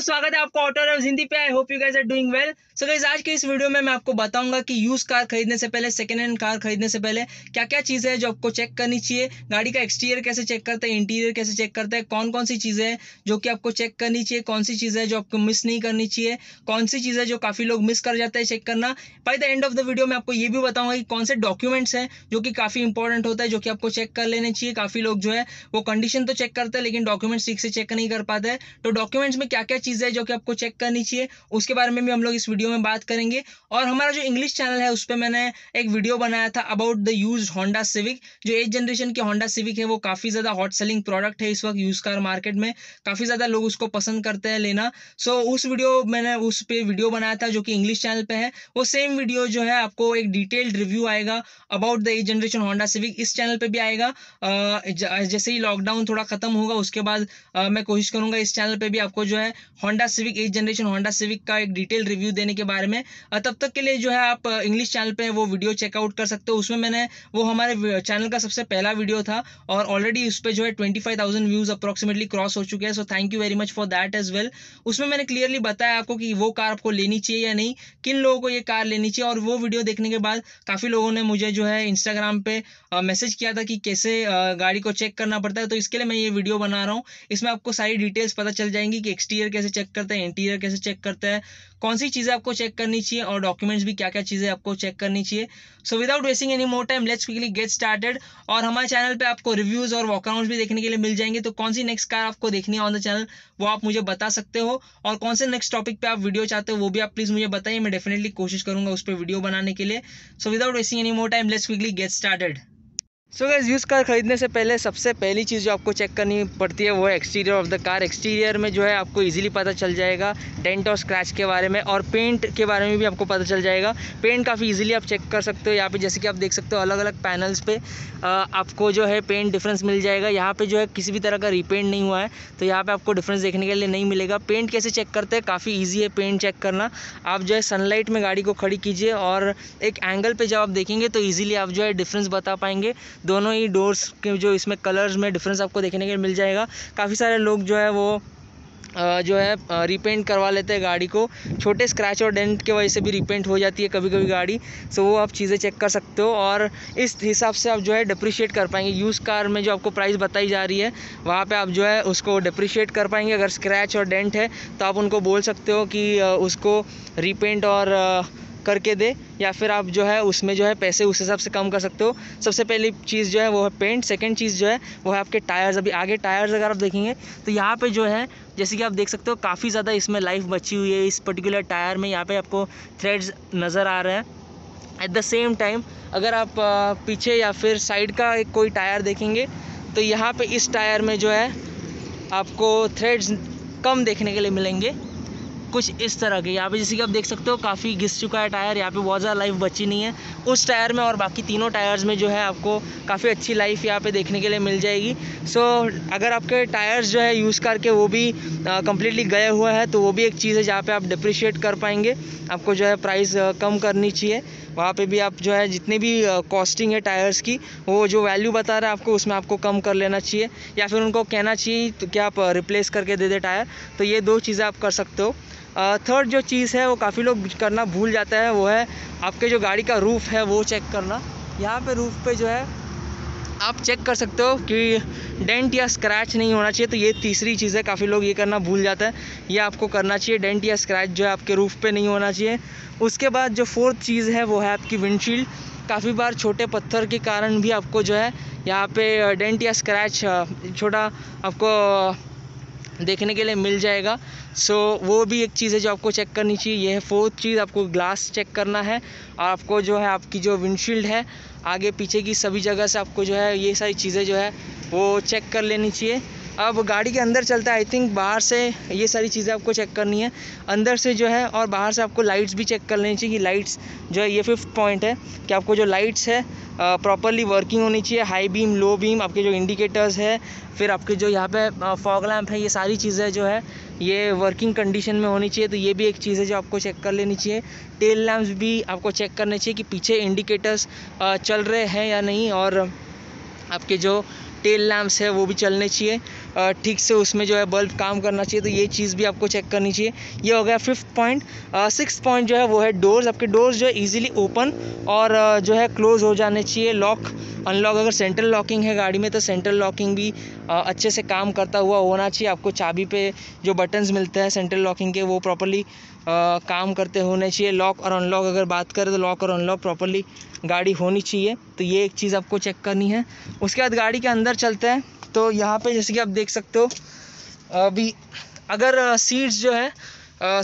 दोस्तों स्वागत है आपका ऑटो ऑफ हिंदी पे I hope you guys are doing well so guys आज के इस वीडियो में मैं आपको बताऊंगा कि यूज़ कार खरीदने से पहले सेकेंड हैंड कार खरीदने से पहले क्या क्या चीज़ें हैं जो आपको चेक करनी चाहिए गाड़ी का एक्सटीरियर कैसे चेक करते हैं इंटीरियर कैसे चेक करते हैं कौन कौन सी चीज़ें हैं जो कि आपको चेक करनी चाहिए कौन सी चीज़ें जो आपको मिस नहीं करनी चाहिए कौन सी चीज़ें जो काफ़ी लोग मिस कर जाते हैं चेक करना by the end of the video मैं आपको ये भी बताऊंगा कि कौन से डॉक्यूमेंट्स हैं जो कि काफ़ी इंपॉर्टेंट होता है जो कि आपको चेक कर लेने चाहिए काफ़ी लोग जो है वो कंडीशन तो चेक करते हैं लेकिन डॉक्यूमेंट्स ठीक से चेक नहीं कर पाते हैं तो डॉक्यूमेंट्स में क्या क्या चीज़ें जो कि आपको चेक करनी चाहिए उसके बारे में भी हम लोग इस वीडियो वीडियो में बात करेंगे और हमारा जो इंग्लिश चैनल है उस पर मैंने एक वीडियो बनाया था about the use Honda Civic जो एट जनरेशन की होंडा सिविक है वो काफ़ी ज़्यादा हॉट सेलिंग प्रोडक्ट है इस वक्त यूज़ कार मार्केट में काफ़ी ज़्यादा लोग उसको पसंद करते हैं लेना सो so, उस वीडियो मैंने उस पर वीडियो बनाया था जो कि इंग्लिश चैनल पर है वो सेम वीडियो जो है आपको एक डिटेल्ड रिव्यू आएगा about the eight generation Honda Civic इस चैनल पर भी आएगा जैसे ही लॉकडाउन थोड़ा ख़त्म होगा उसके बाद मैं कोशिश करूँगा इस चैनल पर भी आपको जो है Honda Civic eight generation Honda Civic का एक डिटेल रिव्यू देने की के बारे में तब तक के लिए जो है आप इंग्लिश चैनल पर वो वीडियो चेकआउट कर सकते हो उसमें मैंने वो हमारे चैनल का सबसे पहला वीडियो था और ऑलरेडी उस पर जो है twenty five thousand views approximately cross हो चुके हैं so thank you very much for that as well उसमें मैंने क्लियरली बताया आपको कि वो कार आपको लेनी चाहिए या नहीं किन लोगों को ये कार लेनी चाहिए और वो वीडियो देखने के बाद काफ़ी लोगों ने मुझे जो है इंस्टाग्राम पे मैसेज किया था कि कैसे गाड़ी को चेक करना पड़ता है तो इसके लिए मैं ये वीडियो बना रहा हूँ इसमें आपको सारी डिटेल्स पता चल जाएंगी कि एक्सटीरियर कैसे चेक करते हैं इंटीरियर कैसे चेक करते हैं कौन सी चीज़ें आपको आपको चेक करनी चाहिए और डॉक्यूमेंट्स भी क्या क्या चीज़ें आपको चेक करनी चाहिए so without wasting any more time let's quickly get started और हमारे चैनल पे आपको रिव्यूज़ और वॉकआउट्स भी देखने के लिए मिल जाएंगे तो कौन सी नेक्स्ट कार आपको देखनी है ऑन द चैनल वो आप मुझे बता सकते हो और कौन से नेक्स्ट टॉपिक पर आप वीडियो चाहते हो वो भी आप प्लीज़ मुझे बताइए मैं डेफिनेटली कोशिश करूँगा उस पर वीडियो बनाने के लिए so without wasting any more time let's quickly get started so guys use car ख़रीदने से पहले सबसे पहली चीज़ जो आपको चेक करनी पड़ती है वो है exterior of the car exterior में जो है आपको इजीली पता चल जाएगा डेंट और स्क्रैच के बारे में और पेंट के बारे में भी आपको पता चल जाएगा पेंट काफ़ी इजीली आप चेक कर सकते हो यहाँ पे जैसे कि आप देख सकते हो अलग अलग पैनल्स पर आपको जो है पेंट डिफरेंस मिल जाएगा यहाँ पर जो है किसी भी तरह का रिपेंट नहीं हुआ है तो यहाँ पर आपको डिफरेंस देखने के लिए नहीं मिलेगा पेंट कैसे चेक करते हैं काफ़ी ईजी है पेंट चेक करना आप जो है सनलाइट में गाड़ी को खड़ी कीजिए और एक एंगल पर जब आप देखेंगे तो ईजिली आप जो है डिफरेंस बता पाएंगे दोनों ही डोर्स के जो इसमें कलर्स में डिफरेंस आपको देखने के मिल जाएगा काफ़ी सारे लोग जो है वो जो है रिपेंट करवा लेते हैं गाड़ी को छोटे स्क्रैच और डेंट के वजह से भी रिपेंट हो जाती है कभी कभी गाड़ी सो वो आप चीज़ें चेक कर सकते हो और इस हिसाब से आप जो है डिप्रिशिएट कर पाएंगे यूज़ कार में जो आपको प्राइस बताई जा रही है वहाँ पे आप जो है उसको डिप्रिशिएट कर पाएंगे अगर स्क्रैच और डेंट है तो आप उनको बोल सकते हो कि उसको रिपेंट और करके दे या फिर आप जो है उसमें जो है पैसे उस हिसाब से कम कर सकते हो सबसे पहली चीज़ जो है वो है पेंट सेकेंड चीज़ जो है वो है आपके टायर्स अभी आगे टायर्स अगर आप देखेंगे तो यहाँ पर जो है जैसे कि आप देख सकते हो काफ़ी ज़्यादा इसमें लाइफ बची हुई है इस पर्टिकुलर टायर में यहाँ पर आपको थ्रेड्स नज़र आ रहे हैं एट द सेम टाइम अगर आप पीछे या फिर साइड का एक कोई टायर देखेंगे तो यहाँ पर इस टायर में जो है आपको थ्रेड्स कम देखने के लिए मिलेंगे कुछ इस तरह के यहाँ पे जैसे कि आप देख सकते हो काफ़ी घिस चुका है टायर यहाँ पे बहुत ज़्यादा लाइफ बची नहीं है उस टायर में और बाकी तीनों टायर्स में जो है आपको काफ़ी अच्छी लाइफ यहाँ पे देखने के लिए मिल जाएगी सो so, अगर आपके टायर्स जो है यूज़ करके वो भी कम्प्लीटली गए हुए हैं तो वो भी एक चीज़ है जहाँ पर आप डिप्रिशिएट कर पाएंगे आपको जो है प्राइस कम करनी चाहिए वहाँ पे भी आप जो है जितने भी कॉस्टिंग है टायर्स की वो जो वैल्यू बता रहा है आपको उसमें आपको कम कर लेना चाहिए या फिर उनको कहना चाहिए तो क्या आप रिप्लेस करके दे दे टायर तो ये दो चीज़ें आप कर सकते हो थर्ड जो चीज़ है वो काफ़ी लोग करना भूल जाता है वो है आपके जो गाड़ी का रूफ़ है वो चेक करना यहाँ पे रूफ़ पे जो है आप चेक कर सकते हो कि डेंट या स्क्रैच नहीं होना चाहिए तो ये तीसरी चीज़ है काफ़ी लोग ये करना भूल जाता है ये आपको करना चाहिए डेंट या स्क्रैच जो है आपके रूफ़ पे नहीं होना चाहिए उसके बाद जो फोर्थ चीज़ है वो है आपकी विंडशील्ड काफ़ी बार छोटे पत्थर के कारण भी आपको जो है यहाँ पे डेंट या स्क्रैच छोटा आपको देखने के लिए मिल जाएगा सो so, वो भी एक चीज़ है जो आपको चेक करनी चाहिए यह फोर्थ चीज़ आपको ग्लास चेक करना है और आपको जो है आपकी जो विंडशील्ड है आगे पीछे की सभी जगह से आपको जो है ये सारी चीज़ें जो है वो चेक कर लेनी चाहिए अब गाड़ी के अंदर चलता है आई थिंक बाहर से ये सारी चीज़ें आपको चेक करनी है अंदर से जो है और बाहर से आपको लाइट्स भी चेक कर लेनी चाहिए कि लाइट्स जो है ये फिफ्थ पॉइंट है कि आपको जो लाइट्स है प्रॉपरली वर्किंग होनी चाहिए हाई बीम लो बीम आपके जो इंडिकेटर्स है फिर आपके जो यहाँ पे फॉग लैम्प है ये सारी चीज़ें जो है ये वर्किंग कंडीशन में होनी चाहिए तो ये भी एक चीज़ है जो आपको चेक कर लेनी चाहिए टेल लैम्प भी आपको चेक करने चाहिए कि पीछे इंडिकेटर्स चल रहे हैं या नहीं और आपके जो टेल लैम्प्स है वो भी चलने चाहिए ठीक से उसमें जो है बल्ब काम करना चाहिए तो ये चीज़ भी आपको चेक करनी चाहिए ये हो गया फिफ्थ पॉइंट सिक्स पॉइंट जो है वो है डोर्स आपके डोर्स जो है ईजिली ओपन और जो है क्लोज हो जाने चाहिए लॉक अनलॉक अगर सेंट्रल लॉकिंग है गाड़ी में तो सेंट्रल लॉकिंग भी अच्छे से काम करता हुआ होना चाहिए आपको चाबी पे जो बटन्स मिलते हैं सेंट्रल लॉकिंग के वो प्रॉपरली काम करते होने चाहिए लॉक और अनलॉक अगर बात करें तो लॉक और अनलॉक प्रॉपरली गाड़ी होनी चाहिए तो ये एक चीज़ आपको चेक करनी है उसके बाद गाड़ी के अंदर चलते हैं तो यहाँ पर जैसे कि आप देख सकते हो अभी अगर सीट्स जो है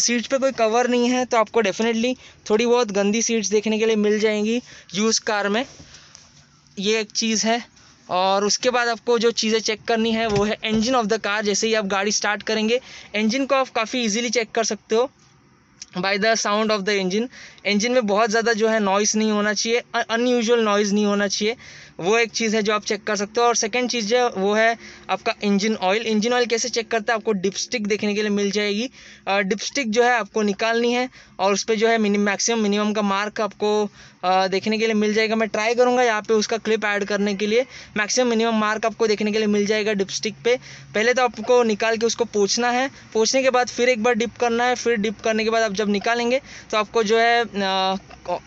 सीट्स पे कोई कवर नहीं है तो आपको डेफिनेटली थोड़ी बहुत गंदी सीट्स देखने के लिए मिल जाएंगी यूज़ कार में ये एक चीज़ है और उसके बाद आपको जो चीज़ें चेक करनी है वो है इंजन ऑफ द कार जैसे ही आप गाड़ी स्टार्ट करेंगे इंजन को आप काफ़ी इजीली चेक कर सकते हो by the sound of the engine engine में बहुत ज़्यादा जो है नॉइज़ नहीं होना चाहिए अनयूजल नॉइज़ नहीं होना चाहिए वो एक चीज़ है जो आप चेक कर सकते हो और सेकेंड चीज़ जो वो है आपका इंजन ऑयल इंजन ऑयल कैसे चेक करता है आपको डिपस्टिक देखने के लिए मिल जाएगी डिपस्टिक जो है आपको निकालनी है और उस पर जो है मिनिम मैक्सिमम मिनिमम का मार्क आपको देखने के लिए मिल जाएगा मैं ट्राई करूँगा यहाँ पे उसका क्लिप ऐड करने के लिए मैक्सिमम मिनिमम मार्क आपको देखने के लिए मिल जाएगा डिपस्टिक पे पहले तो आपको निकाल के उसको पोछना है पोछने के बाद फिर एक बार डिप करना है फिर डिप करने के बाद आप जब निकालेंगे तो आपको जो है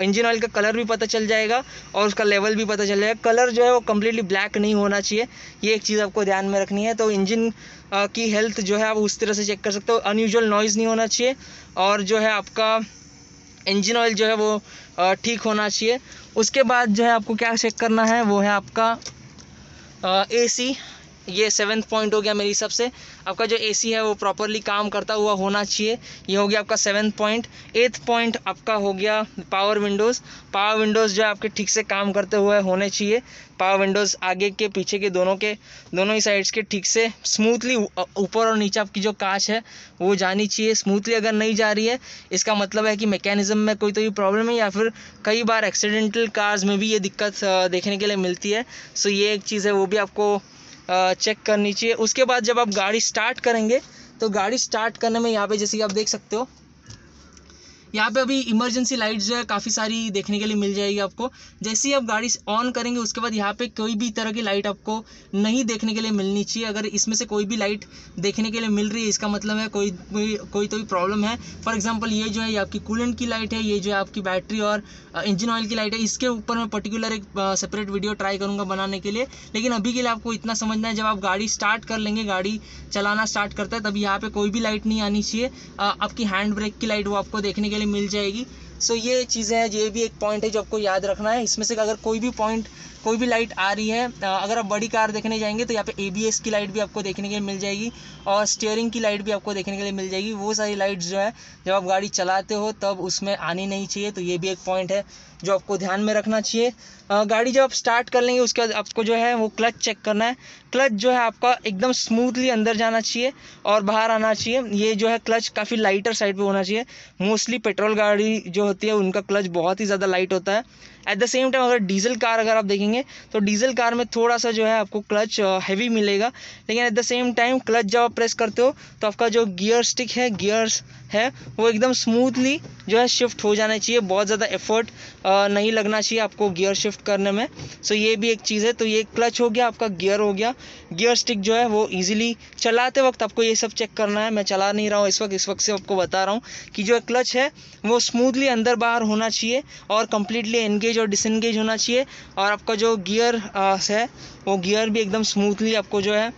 इंजन ऑयल का कलर भी पता चल जाएगा और उसका लेवल भी पता चल जाएगा कलर जो है वो कम्प्लीटली ब्लैक नहीं होना चाहिए ये एक चीज़ आपको ध्यान में रखनी है तो इंजन की हेल्थ जो है आप उस तरह से चेक कर सकते हो अनयूजल नॉइज़ नहीं होना चाहिए और जो है आपका इंजन ऑयल जो है वो ठीक होना चाहिए उसके बाद जो है आपको क्या चेक करना है वो है आपका ए सी ये सेवन्थ पॉइंट हो गया मेरे हिसाब से आपका जो एसी है वो प्रॉपरली काम करता हुआ होना चाहिए ये हो गया आपका सेवन्थ पॉइंट एथ पॉइंट आपका हो गया पावर विंडोज़ पावर विंडोज़ जो आपके ठीक से काम करते हुए होने चाहिए पावर विंडोज़ आगे के पीछे के दोनों के दोनों ही साइड्स के ठीक से स्मूथली ऊपर और नीचे आपकी जो कांच है वो जानी चाहिए स्मूथली अगर नहीं जा रही है इसका मतलब है कि मैकेनिज़म में कोई तो भी प्रॉब्लम है या फिर कई बार एक्सीडेंटल कार्स में भी ये दिक्कत देखने के लिए मिलती है सो ये एक चीज़ है वो भी आपको चेक करनी चाहिए उसके बाद जब आप गाड़ी स्टार्ट करेंगे तो गाड़ी स्टार्ट करने में यहाँ पे जैसे आप देख सकते हो यहाँ पे अभी इमरजेंसी लाइट जो है काफ़ी सारी देखने के लिए मिल जाएगी आपको जैसे ही आप गाड़ी ऑन करेंगे उसके बाद यहाँ पे कोई भी तरह की लाइट आपको नहीं देखने के लिए मिलनी चाहिए अगर इसमें से कोई भी लाइट देखने के लिए मिल रही है इसका मतलब है कोई कोई, कोई तो भी प्रॉब्लम है फॉर एग्जाम्पल ये जो है आपकी कूलेंट की लाइट है ये जो है आपकी बैटरी और इंजन ऑयल की लाइट है इसके ऊपर मैं पर्टिकुलर एक सेपरेट वीडियो ट्राई करूँगा बनाने के लिए लेकिन अभी के लिए आपको इतना समझना है जब आप गाड़ी स्टार्ट कर लेंगे गाड़ी चलाना स्टार्ट करता है तब यहाँ पर कोई भी लाइट नहीं आनी चाहिए आपकी हैंड ब्रेक की लाइट वो आपको देखने के लिए मिल जाएगी सो ये चीज़ें हैं ये भी एक पॉइंट है जो आपको याद रखना है इसमें से अगर कोई भी पॉइंट कोई भी लाइट आ रही है अगर आप बड़ी कार देखने जाएंगे तो यहाँ पे एबीएस की लाइट भी आपको देखने के लिए मिल जाएगी और स्टीयरिंग की लाइट भी आपको देखने के लिए मिल जाएगी वो सारी लाइट्स जो है जब आप गाड़ी चलाते हो तब उसमें आनी नहीं चाहिए तो ये भी एक पॉइंट है जो आपको ध्यान में रखना चाहिए गाड़ी जब आप स्टार्ट कर लेंगे उसके बाद आपको जो है वो क्लच चेक करना है क्लच जो है आपका एकदम स्मूथली अंदर जाना चाहिए और बाहर आना चाहिए ये जो है क्लच काफ़ी लाइटर साइड पे होना चाहिए मोस्टली पेट्रोल गाड़ी जो होती है उनका क्लच बहुत ही ज़्यादा लाइट होता है एट द सेम टाइम अगर डीजल कार अगर आप देखेंगे तो डीजल कार में थोड़ा सा जो है आपको क्लच हैवी मिलेगा लेकिन at the same time clutch जब आप प्रेस करते हो तो आपका जो गियर स्टिक है गियर्स है वो एकदम स्मूथली जो है शिफ्ट हो जाना चाहिए बहुत ज़्यादा एफर्ट नहीं लगना चाहिए आपको गियर शिफ्ट करने में सो ये भी एक चीज़ है तो ये क्लच हो गया आपका गियर हो गया गियर स्टिक जो है वो ईजिली चलाते वक्त आपको ये सब चेक करना है मैं चला नहीं रहा हूँ इस वक्त इस वक्त से आपको बता रहा हूँ कि जो क्लच है वो स्मूथली अंदर बाहर होना चाहिए और कम्प्लीटली एंगेज और डिसंगेज होना चाहिए और आपका जो गियर है वो गियर भी एकदम स्मूथली आपको जो है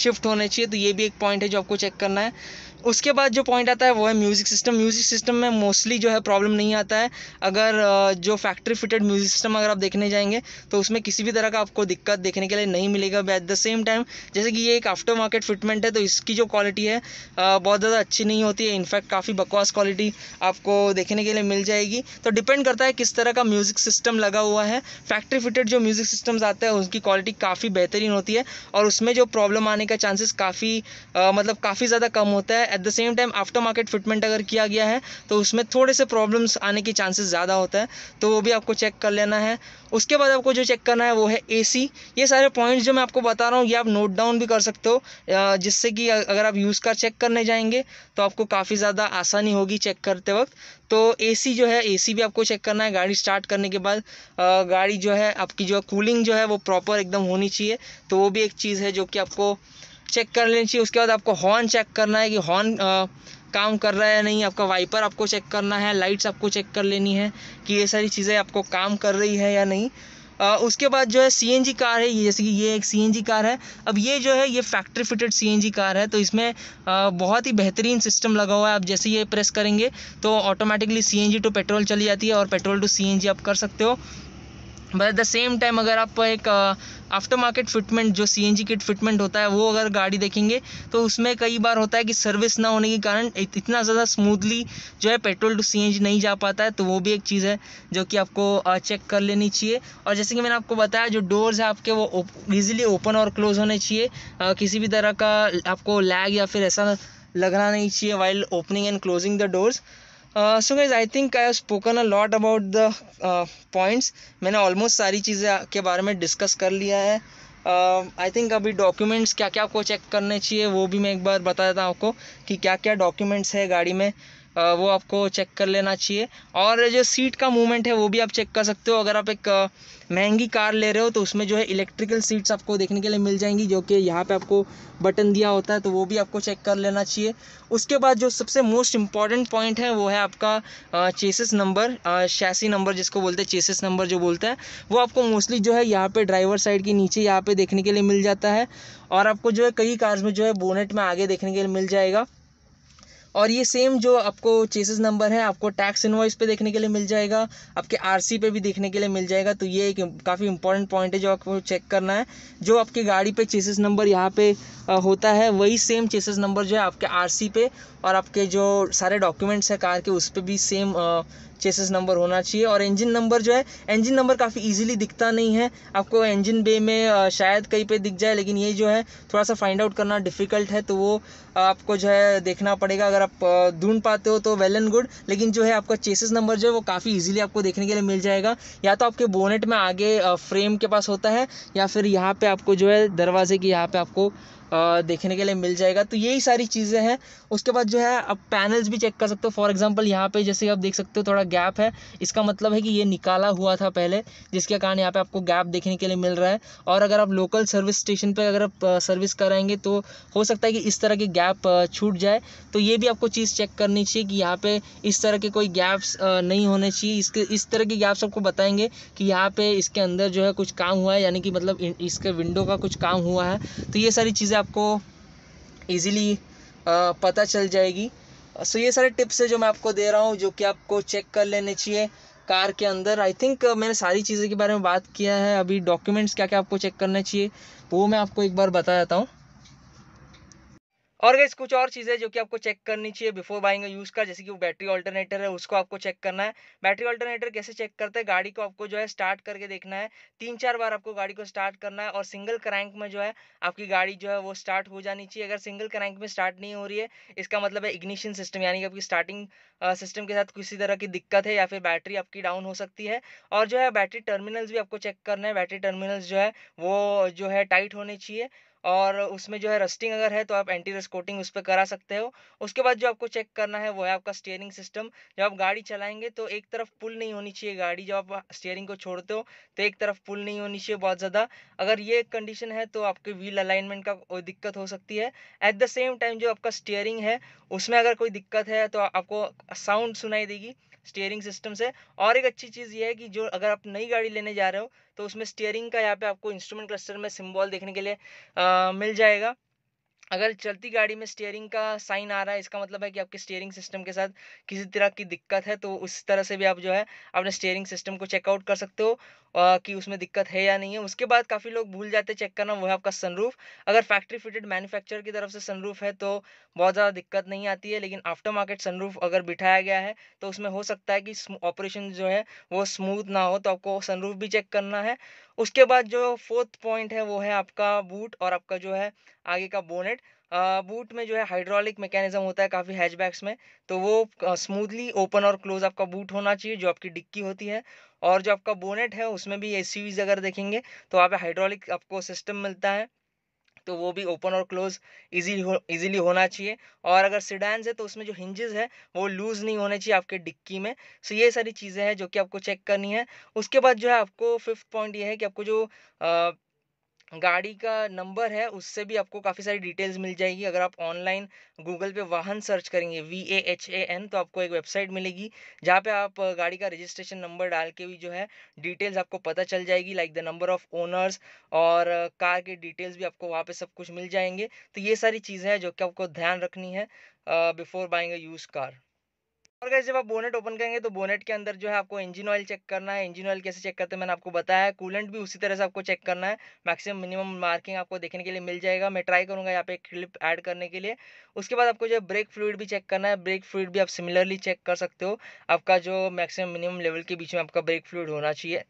शिफ्ट होने चाहिए तो ये भी एक पॉइंट है जो आपको चेक करना है उसके बाद जो पॉइंट आता है वो है म्यूज़िक सिस्टम म्यूज़िक सिस्टम में मोस्टली जो है प्रॉब्लम नहीं आता है अगर जो फैक्ट्री फिटेड म्यूज़िक सिस्टम अगर आप देखने जाएंगे तो उसमें किसी भी तरह का आपको दिक्कत देखने के लिए नहीं मिलेगा एट द सेम टाइम जैसे कि ये एक आफ्टर मार्केट फिटमेंट है तो इसकी जो क्वालिटी है बहुत ज़्यादा अच्छी नहीं होती है इनफैक्ट काफ़ी बकवास क्वालिटी आपको देखने के लिए मिल जाएगी तो डिपेंड करता है किस तरह का म्यूज़िक सिस्टम लगा हुआ है फैक्ट्री फिटेड जो म्यूज़िक सिस्टम्स आते हैं उसकी क्वालिटी काफ़ी बेहतरीन होती है और उसमें जो प्रॉब्लम आने का चांसेस काफ़ी मतलब काफ़ी ज़्यादा कम होता है at the same time after market fitment अगर किया गया है तो उसमें थोड़े से प्रॉब्लम्स आने की चांसेस ज़्यादा होता है तो वो भी आपको चेक कर लेना है उसके बाद आपको जो चेक करना है वो है ए ये सारे पॉइंट्स जो मैं आपको बता रहा हूँ ये आप नोट डाउन भी कर सकते हो जिससे कि अगर आप यूज़ कर चेक करने जाएंगे तो आपको काफ़ी ज़्यादा आसानी होगी चेक करते वक्त तो एसी जो है एसी भी आपको चेक करना है गाड़ी स्टार्ट करने के बाद गाड़ी जो है आपकी जो कूलिंग जो है वो प्रॉपर एकदम होनी चाहिए तो वो भी एक चीज़ है जो कि आपको चेक कर लेनी चाहिए उसके बाद आपको हॉर्न चेक करना है कि हॉर्न काम कर रहा है या नहीं आपका वाइपर आपको चेक करना है लाइट्स आपको चेक कर लेनी है कि ये सारी चीज़ें आपको काम कर रही है या नहीं आ, उसके बाद जो है सी कार है ये जैसे कि ये एक सी कार है अब ये जो है ये फैक्ट्री फिटेड सी कार है तो इसमें आ, बहुत ही बेहतरीन सिस्टम लगा हुआ है आप जैसे ये प्रेस करेंगे तो ऑटोमेटिकली सीएनजी टू पेट्रोल चली जाती है और पेट्रोल टू सी आप कर सकते हो but at the same time अगर आप एक आ, आफ्टर मार्केट फिटमेंट जो C N G kit fitment होता है वो अगर गाड़ी देखेंगे तो उसमें कई बार होता है कि सर्विस ना होने के कारण इतना ज़्यादा स्मूथली जो है petrol to C N G नहीं जा पाता है तो वो भी एक चीज़ है जो कि आपको चेक कर लेनी चाहिए और जैसे कि मैंने आपको बताया जो डोर्स है आपके वो ईजिली ओपन और क्लोज होने चाहिए किसी भी तरह का आपको लैग या फिर ऐसा लगना नहीं चाहिए while opening and closing the doors so guys I think I have spoken a lot about the points मैंने ऑलमोस्ट सारी चीज़ें के बारे में डिस्कस कर लिया है आई uh, थिंक अभी डॉक्यूमेंट्स क्या क्या आपको चेक करने चाहिए वो भी मैं एक बार बता देता हूँ आपको कि क्या क्या डॉक्यूमेंट्स है गाड़ी में वो आपको चेक कर लेना चाहिए और जो सीट का मूवमेंट है वो भी आप चेक कर सकते हो अगर आप एक महंगी कार ले रहे हो तो उसमें जो है इलेक्ट्रिकल सीट्स आपको देखने के लिए मिल जाएंगी जो कि यहाँ पे आपको बटन दिया होता है तो वो भी आपको चेक कर लेना चाहिए उसके बाद जो सबसे मोस्ट इंपॉर्टेंट पॉइंट है वो है आपका चेसिस नंबर शैसी नंबर जिसको बोलते हैं चेसिस नंबर जो बोलते हैं वो आपको मोस्टली जो है यहाँ पर ड्राइवर साइड के नीचे यहाँ पर देखने के लिए मिल जाता है और आपको जो है कई कार्स में जो है बोनेट में आगे देखने के लिए मिल जाएगा और ये सेम जो आपको चेसिस नंबर है आपको टैक्स इनवॉइस पे देखने के लिए मिल जाएगा आपके आरसी पे भी देखने के लिए मिल जाएगा तो ये एक काफ़ी इंपॉर्टेंट पॉइंट है जो आपको चेक करना है जो आपकी गाड़ी पे चेसिस नंबर यहाँ पे होता है वही सेम चेसिस नंबर जो है आपके आर पे और आपके जो सारे डॉक्यूमेंट्स है कार के उस पर भी सेम चेसिस नंबर होना चाहिए और इंजन नंबर जो है इंजन नंबर काफ़ी इजीली दिखता नहीं है आपको इंजन बे में शायद कहीं पे दिख जाए लेकिन ये जो है थोड़ा सा फाइंड आउट करना डिफ़िकल्ट है तो वो आपको जो है देखना पड़ेगा अगर आप ढूंढ पाते हो तो वेल एंड गुड लेकिन जो है आपका चेसिस नंबर जो है वो काफ़ी ईजिली आपको देखने के लिए मिल जाएगा या तो आपके बोनेट में आगे फ्रेम के पास होता है या फिर यहाँ पर आपको जो है दरवाजे के यहाँ पर आपको देखने के लिए मिल जाएगा तो यही सारी चीज़ें हैं उसके बाद जो है आप पैनल्स भी चेक कर सकते हो फॉर एग्जांपल यहाँ पे जैसे आप देख सकते हो थोड़ा गैप है इसका मतलब है कि ये निकाला हुआ था पहले जिसके कारण यहाँ पे आपको गैप देखने के लिए मिल रहा है और अगर आप लोकल सर्विस स्टेशन पर अगर आप सर्विस कराएंगे तो हो सकता है कि इस तरह के गैप छूट जाए तो ये भी आपको चीज़ चेक करनी चाहिए कि यहाँ पर इस तरह के कोई गैप्स नहीं होने चाहिए इसके इस तरह के गैप्स आपको बताएंगे कि यहाँ पर इसके अंदर जो है कुछ काम हुआ है यानी कि मतलब इसके विंडो का कुछ काम हुआ है तो ये सारी चीज़ें आपको ईज़िली पता चल जाएगी सो ये सारे टिप्स है जो मैं आपको दे रहा हूँ जो कि आपको चेक कर लेने चाहिए कार के अंदर आई थिंक मैंने सारी चीज़ों के बारे में बात किया है अभी डॉक्यूमेंट्स क्या क्या आपको चेक करना चाहिए वो मैं आपको एक बार बता देता हूँ और गैस कुछ और चीज़ें जो कि आपको चेक करनी चाहिए बिफोर बाइंग यूज़ का जैसे कि वो बैटरी ऑल्टरनेटर है उसको आपको चेक करना है बैटरी ऑल्टरनेटर कैसे चेक करते हैं गाड़ी को आपको जो है स्टार्ट करके देखना है तीन चार बार आपको गाड़ी को स्टार्ट करना है और सिंगल क्रैंक में जो है आपकी गाड़ी जो है वो स्टार्ट हो जानी चाहिए अगर सिंगल क्रैंक में स्टार्ट नहीं हो रही है इसका मतलब है इग्निशन सिस्टम यानी कि आपकी स्टार्टिंग सिस्टम के साथ किसी तरह की दिक्कत है या फिर बैटरी आपकी डाउन हो सकती है और जो है बैटरी टर्मिनल्स भी आपको चेक करना है बैटरी टर्मिनल्स जो है वो जो है टाइट होने चाहिए और उसमें जो है रस्टिंग अगर है तो आप एंटी रस कोटिंग उस पर करा सकते हो उसके बाद जो आपको चेक करना है वो है आपका स्टेयरिंग सिस्टम जब आप गाड़ी चलाएंगे तो एक तरफ पुल नहीं होनी चाहिए गाड़ी जब आप स्टेयरिंग को छोड़ते हो तो एक तरफ पुल नहीं होनी चाहिए बहुत ज़्यादा अगर ये कंडीशन है तो आपके व्हील अलाइनमेंट का कोई दिक्कत हो सकती है एट द सेम टाइम जो आपका स्टेयरिंग है उसमें अगर कोई दिक्कत है तो आपको साउंड सुनाई देगी स्टीयरिंग सिस्टम से और एक अच्छी चीज़ ये है कि जो अगर आप नई गाड़ी लेने जा रहे हो तो उसमें स्टीयरिंग का यहाँ पे आपको इंस्ट्रूमेंट क्लस्टर में सिम्बॉल देखने के लिए आ, मिल जाएगा अगर चलती गाड़ी में स्टेयरिंग का साइन आ रहा है इसका मतलब है कि आपके स्टेयरिंग सिस्टम के साथ किसी तरह की दिक्कत है तो उस तरह से भी आप जो है अपने स्टेयरिंग सिस्टम को चेकआउट कर सकते हो आ, कि उसमें दिक्कत है या नहीं है उसके बाद काफ़ी लोग भूल जाते हैं चेक करना वो है आपका सनरूफ अगर फैक्ट्री फिटेड मैन्युफैक्चर की तरफ से सनरूफ है तो बहुत ज़्यादा दिक्कत नहीं आती है लेकिन आफ्टर मार्केट सनरूफ अगर बिठाया गया है तो उसमें हो सकता है कि ऑपरेशन जो है वो स्मूथ ना हो तो आपको सनरूफ भी चेक करना है उसके बाद जो फोर्थ पॉइंट है वो है आपका बूट और आपका जो है आगे का बोनेट बूट में जो है हाइड्रोलिक मैकेनिज्म होता है काफ़ी हैचबैक्स में तो वो स्मूथली ओपन और क्लोज आपका बूट होना चाहिए जो आपकी डिक्की होती है और जो आपका बोनेट है उसमें भी एस अगर देखेंगे तो वहाँ पे हाइड्रोलिक आपको सिस्टम मिलता है तो वो भी ओपन और क्लोज इजी हो इजीली होना चाहिए और अगर सीडाइन है तो उसमें जो हिंजेस है वो लूज़ नहीं होने चाहिए आपके डिक्की में सो ये सारी चीज़ें हैं जो कि आपको चेक करनी है उसके बाद जो है आपको फिफ्थ पॉइंट ये है कि आपको जो आ, गाड़ी का नंबर है उससे भी आपको काफ़ी सारी डिटेल्स मिल जाएगी अगर आप ऑनलाइन गूगल पे वाहन सर्च करेंगे V A H A N तो आपको एक वेबसाइट मिलेगी जहाँ पे आप गाड़ी का रजिस्ट्रेशन नंबर डाल के भी जो है डिटेल्स आपको पता चल जाएगी like the number of owners और कार के डिटेल्स भी आपको वहाँ पर सब कुछ मिल जाएंगे तो ये सारी चीज़ें हैं जो कि आपको ध्यान रखनी है before buying a use car और गैस जब आप बोनेट ओपन करेंगे तो बोनेट के अंदर जो है आपको इंजन ऑयल चेक करना है इंजन ऑयल कैसे चेक करते हैं मैंने आपको बताया है कूलेंट भी उसी तरह से आपको चेक करना है मैक्सिमम मिनिमम मार्किंग आपको देखने के लिए मिल जाएगा मैं ट्राई करूंगा यहाँ पे एक क्लिप ऐड करने के लिए उसके बाद आपको जो ब्रेक फ्लूड भी चेक करना है ब्रेक फ्लूड भी आप सिमिलरली चेक कर सकते हो आपका जो मैक्सिमम मिनिमम लेवल के बीच में आपका ब्रेक फ्लूड होना चाहिए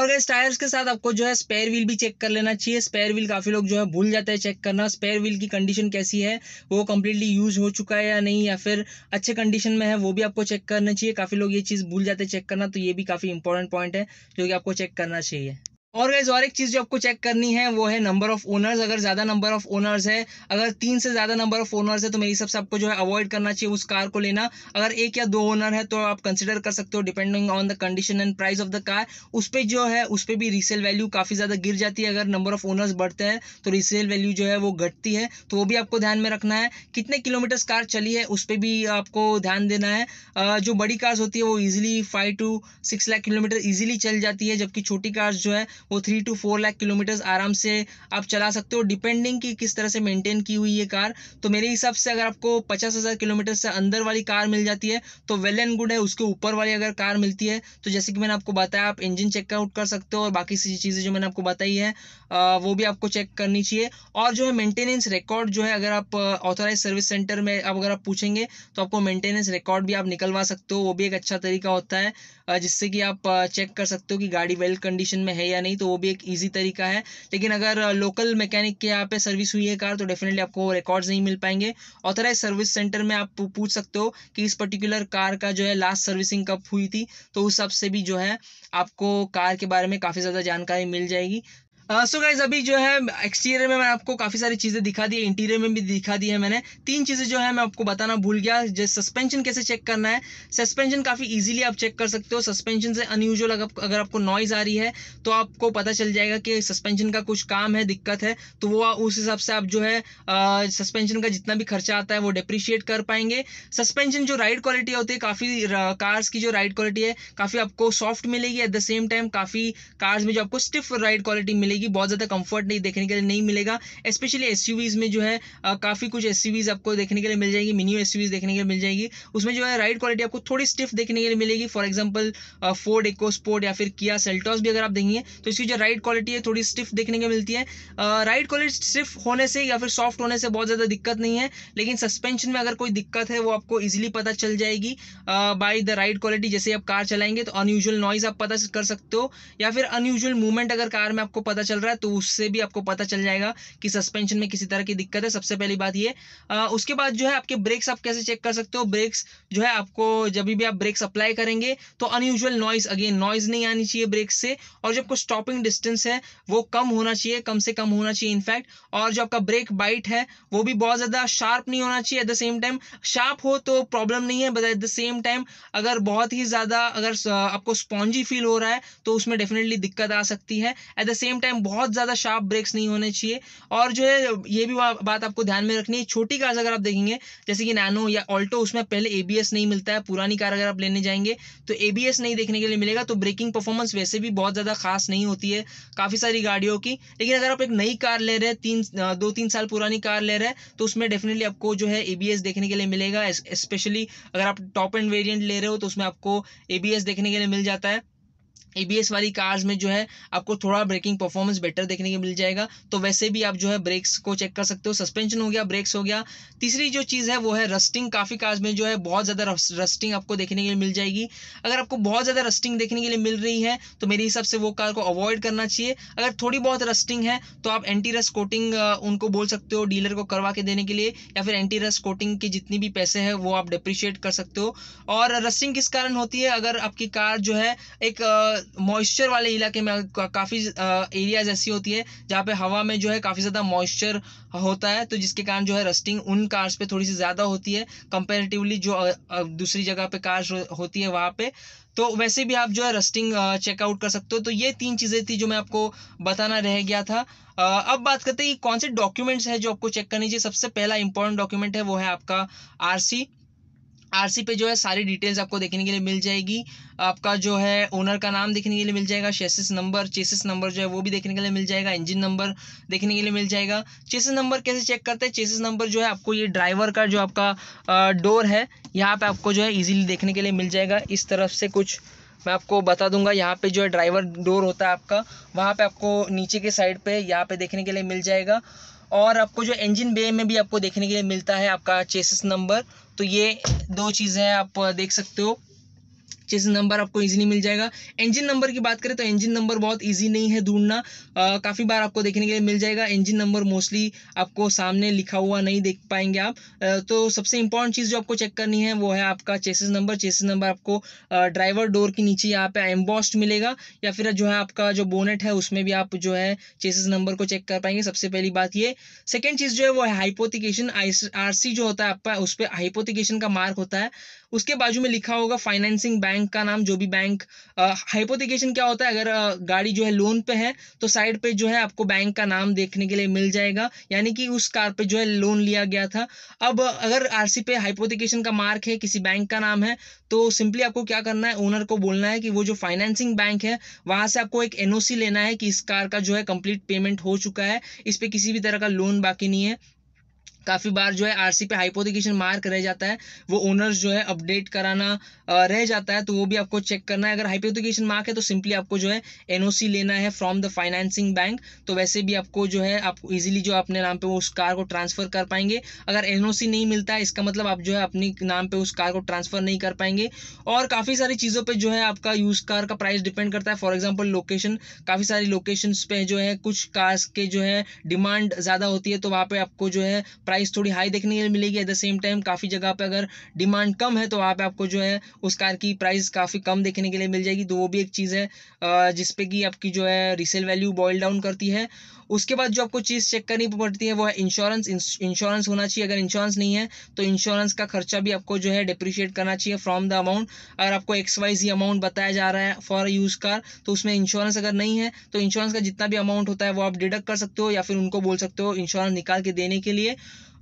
और गैस टायर्स के साथ आपको जो है स्पेयर व्हील भी चेक कर लेना चाहिए स्पेयर व्हील काफ़ी लोग जो है भूल जाते हैं चेक करना स्पेयर व्हील की कंडीशन कैसी है वो कम्प्लीटली यूज़ हो चुका है या नहीं या फिर अच्छे कंडीशन में है वो भी आपको चेक करना चाहिए काफ़ी लोग ये चीज़ भूल जाते हैं चेक करना तो ये भी काफ़ी इंपॉर्टेंट पॉइंट है जो कि आपको चेक करना चाहिए और गैस और एक चीज़ जो आपको चेक करनी है वो है नंबर ऑफ ओनर्स अगर ज़्यादा नंबर ऑफ ओनर्स है अगर तीन से ज़्यादा नंबर ऑफ ओनर्स है तो मेरे हिसाब से आपको जो है अवॉइड करना चाहिए उस कार को लेना अगर एक या दो ओनर है तो आप कंसिडर कर सकते हो depending on the condition and price of the car उस पर जो है उस पर भी रीसेल वैल्यू काफ़ी ज़्यादा गिर जाती है अगर नंबर ऑफ ओनर्स बढ़ते हैं तो रीसेल वैल्यू जो है वो घटती है तो वो भी आपको ध्यान में रखना है कितने किलोमीटर्स कार चली है उस पर भी आपको ध्यान देना है जो बड़ी कार्स होती है वो easily five to six lakh kilometre easily चल जाती है जबकि छोटी कार्स जो है वो three to four lakh kilometres आराम से आप चला सकते हो डिपेंडिंग कि किस तरह से मेंटेन की हुई है कार तो मेरे हिसाब से अगर आपको पचास हज़ार किलोमीटर से अंदर वाली कार मिल जाती है तो वेल एंड गुड है उसके ऊपर वाली अगर कार मिलती है तो जैसे कि मैंने आपको बताया आप इंजन चेकआउट कर सकते हो और बाकी सी चीज़ें जो मैंने आपको बताई है वो भी आपको चेक करनी चाहिए और जो है मेंटेनेंस रिकॉर्ड जो है अगर आप ऑथोराइज सर्विस सेंटर में आप अगर आप पूछेंगे तो आपको मेंटेनेंस रिकॉर्ड भी आप निकलवा सकते हो वो भी एक अच्छा तरीका होता है जिससे कि आप चेक कर सकते हो कि गाड़ी वेल कंडीशन में है या नहीं तो वो भी एक ईजी तरीका है लेकिन अगर लोकल मैकेनिक के यहाँ पे सर्विस हुई है कार तो डेफिनेटली आपको रिकॉर्ड्स नहीं मिल पाएंगे ऑथराइज सर्विस सेंटर में आप पूछ सकते हो कि इस पर्टिकुलर कार का जो है लास्ट सर्विसिंग कब हुई थी तो उस हिसाब से भी जो है आपको कार के बारे में काफ़ी ज़्यादा जानकारी मिल जाएगी सो uh, गाइज so अभी जो है एक्सटीरियर में मैं आपको काफ़ी सारी चीज़ें दिखा दी है इंटीरियर में भी दिखा दी है मैंने तीन चीज़ें जो है मैं आपको बताना भूल गया जैसे सस्पेंशन कैसे चेक करना है सस्पेंशन काफ़ी इजीली आप चेक कर सकते हो सस्पेंशन से अनयूजल अगर, अगर आपको नॉइज़ आ रही है तो आपको पता चल जाएगा कि सस्पेंशन का कुछ काम है दिक्कत है तो वो उस हिसाब से आप जो है सस्पेंशन uh, का जितना भी खर्चा आता है वो डिप्रिशिएट कर पाएंगे सस्पेंशन जो राइड क्वालिटी होती है काफ़ी कार्स की जो राइड क्वालिटी है काफ़ी आपको सॉफ्ट मिलेगी एट द सेम टाइम काफ़ी कार्स में जो आपको स्टिफ राइड क्वालिटी मिलेगी मिलेगी बहुत ज़्यादा कंफर्ट नहीं देखने के लिए नहीं मिलेगा स्पेशली एस में जो है काफ़ी कुछ एस आपको देखने के लिए मिल जाएगी मिनी एस देखने के लिए मिल जाएगी उसमें जो है राइड क्वालिटी आपको थोड़ी स्टिफ देखने के लिए मिलेगी for example Ford Eco Sport या फिर किया सेल्टॉस भी अगर आप देखेंगे तो इसकी जो राइड क्वालिटी है थोड़ी स्टिफ देखने के मिलती है राइड क्वालिटी स्टिफ होने से या फिर सॉफ्ट होने से बहुत ज़्यादा दिक्कत नहीं है लेकिन सस्पेंशन में अगर कोई दिक्कत है वो आपको ईजिली पता चल जाएगी बाय द राइड क्वालिटी जैसे आप कार चलाएंगे तो अनयूजल नॉइज़ आप पता कर सकते हो या फिर अनयूजल मूवमेंट अगर कार में आपको पता पता चल रहा है तो उससे भी आपको पता चल जाएगा कि सस्पेंशन में किसी तरह की दिक्कत है सबसे पहली बात ये आ, उसके बाद जो है आपके ब्रेक्स आप कैसे चेक कर सकते हो ब्रेक्स जो है आपको जब भी आप ब्रेक्स अप्लाई करेंगे तो अनयूजल नॉइज अगेन नॉइज नहीं आनी चाहिए ब्रेक्स से और जो आपको स्टॉपिंग डिस्टेंस है वो कम होना चाहिए कम से कम होना चाहिए इनफैक्ट और जो आपका ब्रेक बाइट है वो भी बहुत ज़्यादा शार्प नहीं होना चाहिए at the same time sharp हो तो प्रॉब्लम नहीं है but at the same time अगर बहुत ही ज़्यादा अगर आपको स्पॉन्जी फील हो रहा है तो उसमें डेफिनेटली दिक्कत आ सकती है at the same time time बहुत ज़्यादा शार्प ब्रेक्स नहीं होने चाहिए और जो है ये भी बात आपको ध्यान में रखनी है छोटी कार्स अगर आप देखेंगे जैसे कि नैनो या ऑल्टो उसमें पहले ए नहीं मिलता है पुरानी कार अगर आप लेने जाएंगे तो ए नहीं देखने के लिए मिलेगा तो ब्रेकिंग परफॉर्मेंस वैसे भी बहुत ज़्यादा खास नहीं होती है काफ़ी सारी गाड़ियों की लेकिन अगर आप एक नई कार ले रहे हैं तीन दो तीन साल पुरानी कार ले रहे हैं तो उसमें डेफिनेटली आपको जो है ए देखने के लिए मिलेगा स्पेशली अगर आप टॉप एंड वेरियंट ले रहे हो तो उसमें आपको ए देखने के लिए मिल जाता है ई वाली कार्स में जो है आपको थोड़ा ब्रेकिंग परफॉर्मेंस बेटर देखने को मिल जाएगा तो वैसे भी आप जो है ब्रेक्स को चेक कर सकते हो सस्पेंशन हो गया ब्रेक्स हो गया तीसरी जो चीज़ है वो है रस्टिंग काफ़ी कार्स में जो है बहुत ज़्यादा रस्टिंग आपको देखने के लिए मिल जाएगी अगर आपको बहुत ज़्यादा रस्टिंग देखने के लिए मिल रही है तो मेरे हिसाब से वो कार को अवॉइड करना चाहिए अगर थोड़ी बहुत रस्टिंग है तो आप एंटी रस्ट कोटिंग उनको बोल सकते हो डीलर को करवा के देने के लिए या फिर एंटी रस्ट कोटिंग के जितनी भी पैसे हैं वो आप डिप्रिशिएट कर सकते हो और रस्टिंग किस कारण होती है अगर आपकी कार जो है एक मॉइस्चर वाले इलाके में का, काफ़ी एरियाज ऐसी होती है जहाँ पे हवा में जो है काफ़ी ज़्यादा मॉइस्चर होता है तो जिसके कारण जो है रस्टिंग उन कार्स पे थोड़ी सी ज़्यादा होती है कंपेरेटिवली जो दूसरी जगह पे कार्स होती है वहाँ पे तो वैसे भी आप जो है रस्टिंग चेकआउट कर सकते हो तो ये तीन चीज़ें थी जो मैं आपको बताना रह गया था अब बात करते हैं कौन से डॉक्यूमेंट्स हैं जो आपको चेक करनी चाहिए सबसे पहला इंपॉर्टेंट डॉक्यूमेंट है वो है आपका आरसी आरसी पे जो है सारी डिटेल्स आपको देखने के लिए मिल जाएगी आपका जो है ओनर का नाम देखने के लिए मिल जाएगा शेसिस नंबर चेसिस नंबर जो है वो भी देखने के लिए मिल जाएगा इंजन नंबर देखने के लिए मिल जाएगा चेसिस नंबर कैसे चेक करते हैं चेसिस नंबर जो है आपको ये ड्राइवर का जो आपका डोर है यहाँ पर आपको जो है ईजिली देखने के लिए मिल जाएगा इस तरफ से कुछ मैं आपको बता दूंगा यहाँ पे जो है ड्राइवर डोर होता है आपका वहाँ पे आपको नीचे के साइड पे यहाँ पे देखने के लिए मिल जाएगा और आपको जो इंजन बे में भी आपको देखने के लिए मिलता है आपका चेसिस नंबर तो ये दो चीज़ें आप देख सकते हो से नंबर आपको इजीली मिल जाएगा इंजन नंबर की बात करें तो इंजन नंबर बहुत इजी नहीं है ढूंढना काफ़ी बार आपको देखने के लिए मिल जाएगा इंजन नंबर मोस्टली आपको सामने लिखा हुआ नहीं देख पाएंगे आप आ, तो सबसे इंपॉर्टेंट चीज़ जो आपको चेक करनी है वो है आपका चेसिस नंबर चेसिस नंबर आपको ड्राइवर डोर के नीचे यहाँ पे एम्बॉस्ड मिलेगा या फिर जो है आपका जो बोनेट है उसमें भी आप जो है चेसिस नंबर को चेक कर पाएंगे सबसे पहली बात ये सेकेंड चीज़ जो है वो है हाइपोथिकेशन आई जो होता है आपका उस पर हाइपोथिकेशन का मार्क होता है उसके बाजू में लिखा होगा फाइनेंसिंग बैंक का नाम जो भी बैंक हाइपोथिकेशन क्या होता है अगर आ, गाड़ी जो है लोन पे है तो साइड पे जो है आपको बैंक का नाम देखने के लिए मिल जाएगा यानी कि उस कार पे जो है लोन लिया गया था अब अगर आरसी पे हाइपोथिकेशन का मार्क है किसी बैंक का नाम है तो सिंपली आपको क्या करना है ओनर को बोलना है कि वो जो फाइनेंसिंग बैंक है वहां से आपको एक एनओसी लेना है कि इस कार का जो है कंप्लीट पेमेंट हो चुका है इस पर किसी भी तरह का लोन बाकी नहीं है काफ़ी बार जो है आरसी पे हाइपोथिकेशन मार्क रह जाता है वो ओनर्स जो है अपडेट कराना रह जाता है तो वो भी आपको चेक करना है अगर हाइपोथिकेशन मार्क है तो सिंपली आपको जो है एनओसी लेना है फ्रॉम द फाइनेंसिंग बैंक तो वैसे भी आपको जो है आप इजीली जो अपने नाम पे वो उस कार को ट्रांसफ़र कर पाएंगे अगर एनओसी नहीं मिलता है इसका मतलब आप जो है अपने नाम पर उस कार को ट्रांसफ़र नहीं कर पाएंगे और काफ़ी सारी चीज़ों पर जो है आपका यूज कार का प्राइस डिपेंड करता है फॉर एग्जाम्पल लोकेशन काफ़ी सारी लोकेशन पे जो है कुछ कार्स के जो है डिमांड ज़्यादा होती है तो वहाँ पर आपको जो है प्राइस थोड़ी हाई देखने के लिए मिलेगी एट द सेम टाइम काफ़ी जगह पर अगर डिमांड कम है तो वहाँ पर आपको जो है उस कार की प्राइस काफ़ी कम देखने के लिए मिल जाएगी तो वो भी एक चीज़ है जिसपे कि आपकी जो है रीसेल वैल्यू बॉयल डाउन करती है उसके बाद जो आपको चीज़ चेक करनी पड़ती है वो है इंश्योरेंस इंश्योरेंस होना चाहिए अगर इंश्योरेंस नहीं है तो इंश्योरेंस का खर्चा भी आपको जो है डिप्रिशिएट करना चाहिए फ्रॉम द अमाउंट अगर आपको एक्स वाई जी अमाउंट बताया जा रहा है फॉर यूज़ कार तो उसमें इंश्योरेंस अगर नहीं है तो इंश्योरेंस का जितना भी अमाउंट होता है वो आप डिडक्ट कर सकते हो या फिर उनको बोल सकते हो इंश्योरेंस निकाल के देने के लिए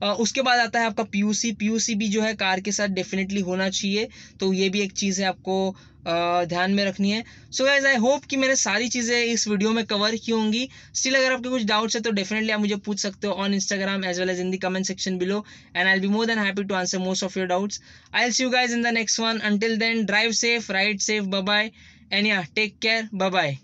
उसके बाद आता है आपका पीयूसी पीयूसी भी जो है कार के साथ डेफिनेटली होना चाहिए तो ये भी एक चीज़ है आपको ध्यान में रखनी है सो गाइज आई होप कि मैंने सारी चीज़ें इस वीडियो में कवर की होंगी स्टिल अगर आपके कुछ डाउट्स है तो डेफिनेटली आप मुझे पूछ सकते हो on Instagram as well as in the comment section below and I be more than happy to answer most of your doubts I'll see you guys in the next one until then drive safe ride safe bye and yeah take care bye